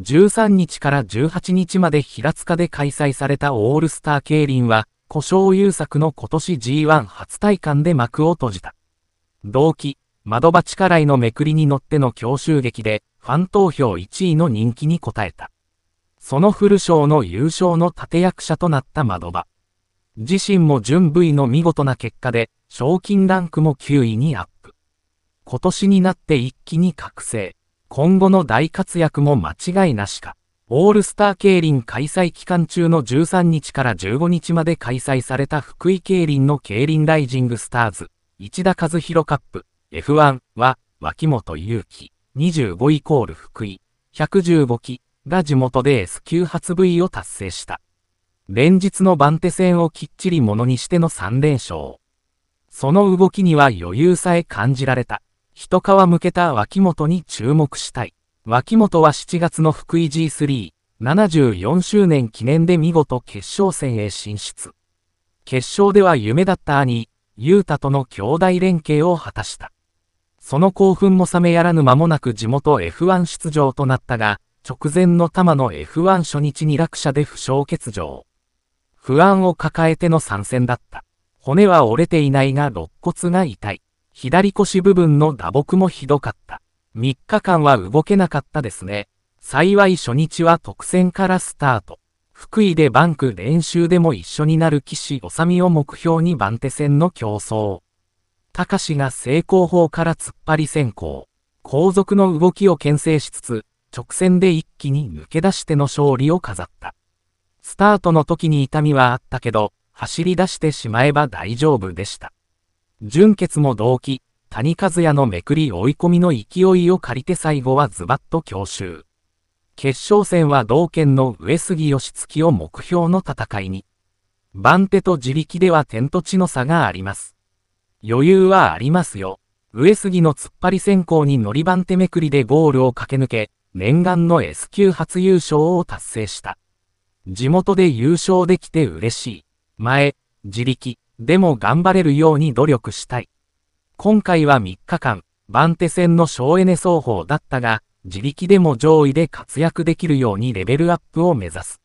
13日から18日まで平塚で開催されたオールスター競輪は、故障優作の今年 G1 初体感で幕を閉じた。同期、窓場力いのめくりに乗っての強襲劇で、ファン投票1位の人気に応えた。そのフル賞の優勝の立役者となった窓場。自身も準部位の見事な結果で、賞金ランクも9位にアップ。今年になって一気に覚醒。今後の大活躍も間違いなしか。オールスター競輪開催期間中の13日から15日まで開催された福井競輪の競輪ライジングスターズ、市田和弘カップ、F1 は、脇本祐樹、25イコール福井、115期が地元で S 級発 V を達成した。連日の番手戦をきっちりものにしての3連勝。その動きには余裕さえ感じられた。一皮むけた脇本に注目したい。脇本は7月の福井 G3、74周年記念で見事決勝戦へ進出。決勝では夢だった兄、雄太との兄弟連携を果たした。その興奮も冷めやらぬ間もなく地元 F1 出場となったが、直前の玉の F1 初日に落車で負傷欠場。不安を抱えての参戦だった。骨は折れていないが肋骨が痛い。左腰部分の打撲もひどかった。3日間は動けなかったですね。幸い初日は特選からスタート。福井でバンク練習でも一緒になる騎おさみを目標に番手戦の競争。高志が正攻法から突っ張り先行。後続の動きを牽制しつつ、直線で一気に抜け出しての勝利を飾った。スタートの時に痛みはあったけど、走り出してしまえば大丈夫でした。純潔も動機、谷和也のめくり追い込みの勢いを借りて最後はズバッと強襲。決勝戦は同県の上杉義月を目標の戦いに。番手と自力では天と地の差があります。余裕はありますよ。上杉の突っ張り先行に乗り番手めくりでゴールを駆け抜け、念願の S 級初優勝を達成した。地元で優勝できて嬉しい。前、自力。でも頑張れるように努力したい。今回は3日間、番手戦の省エネ走法だったが、自力でも上位で活躍できるようにレベルアップを目指す。